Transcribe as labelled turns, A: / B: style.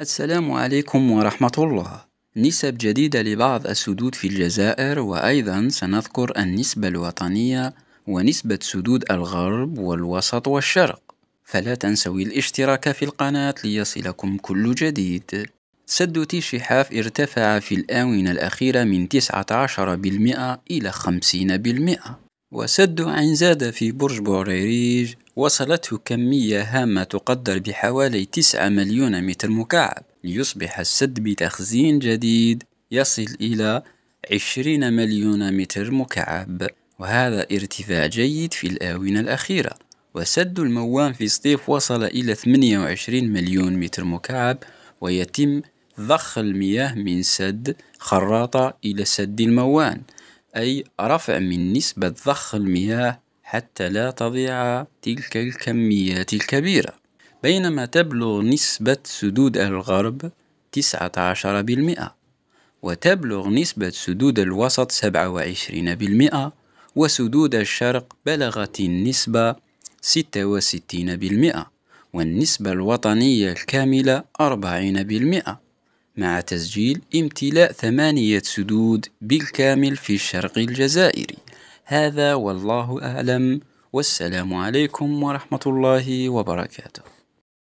A: السلام عليكم ورحمة الله نسب جديدة لبعض السدود في الجزائر وأيضا سنذكر النسبة الوطنية ونسبة سدود الغرب والوسط والشرق فلا تنسوا الاشتراك في القناة ليصلكم كل جديد سد تيشحاف ارتفع في الآونة الأخيرة من 19% إلى 50% وسد عن زاد في برج بوريريج وصلته كمية هامة تقدر بحوالي 9 مليون متر مكعب ليصبح السد بتخزين جديد يصل إلى 20 مليون متر مكعب وهذا ارتفاع جيد في الآونة الأخيرة وسد الموان في سطيف وصل إلى 28 مليون متر مكعب ويتم ضخ المياه من سد خراطة إلى سد الموان أي رفع من نسبة ضخ المياه حتى لا تضيع تلك الكميات الكبيرة بينما تبلغ نسبة سدود الغرب 19% وتبلغ نسبة سدود الوسط 27% وسدود الشرق بلغت النسبة 66% والنسبة الوطنية الكاملة 40% مع تسجيل امتلاء ثمانية سدود بالكامل في الشرق الجزائري هذا والله أعلم والسلام عليكم ورحمة الله وبركاته